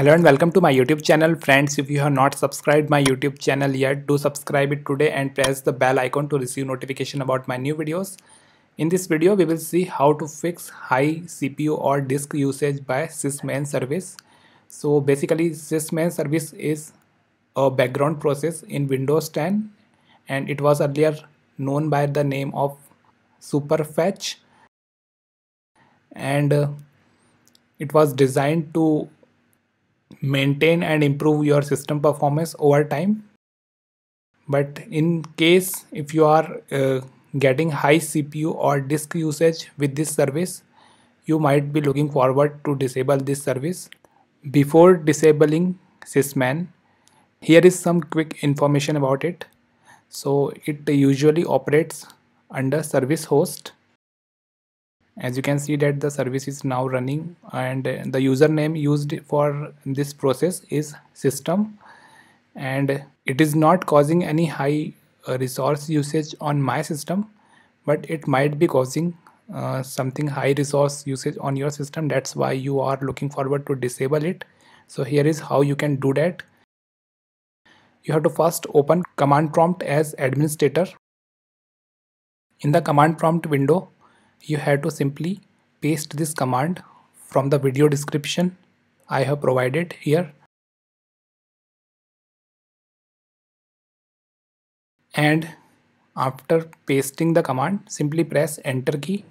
hello and welcome to my youtube channel friends if you have not subscribed my youtube channel yet do subscribe it today and press the bell icon to receive notification about my new videos in this video we will see how to fix high cpu or disk usage by sysmain service so basically sysmain service is a background process in windows 10 and it was earlier known by the name of superfetch and uh, it was designed to maintain and improve your system performance over time but in case if you are uh, getting high cpu or disk usage with this service you might be looking forward to disable this service before disabling sysman here is some quick information about it so it usually operates under service host as you can see that the service is now running and the username used for this process is system and it is not causing any high uh, resource usage on my system but it might be causing uh, something high resource usage on your system that's why you are looking forward to disable it so here is how you can do that you have to first open command prompt as administrator in the command prompt window you have to simply paste this command from the video description I have provided here and after pasting the command simply press enter key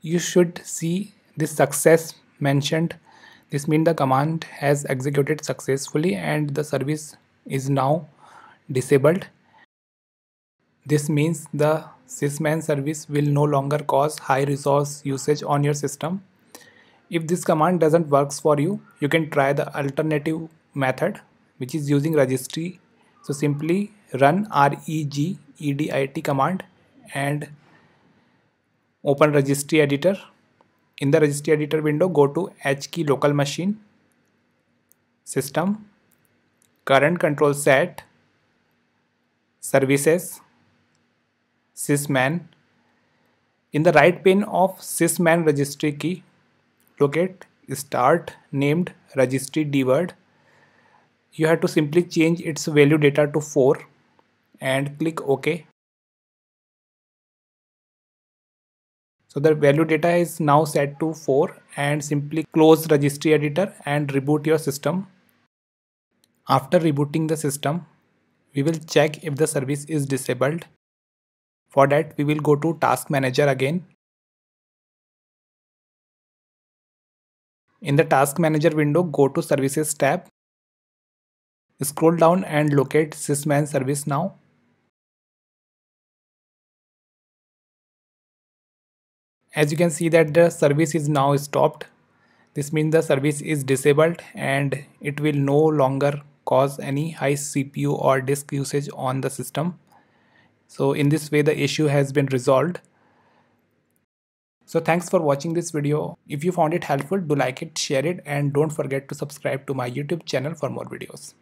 you should see this success mentioned this means the command has executed successfully and the service is now disabled this means the sysman service will no longer cause high resource usage on your system. If this command doesn't works for you, you can try the alternative method which is using registry. So simply run regedit command and open registry editor. In the registry editor window, go to hkey local machine system current control set services sysman in the right pane of sysman registry key locate start named registry dword you have to simply change its value data to 4 and click ok so the value data is now set to 4 and simply close registry editor and reboot your system after rebooting the system we will check if the service is disabled for that, we will go to task manager again. In the task manager window, go to services tab. Scroll down and locate sysman service now. As you can see that the service is now stopped. This means the service is disabled and it will no longer cause any high CPU or disk usage on the system. So in this way, the issue has been resolved. So thanks for watching this video. If you found it helpful, do like it, share it and don't forget to subscribe to my YouTube channel for more videos.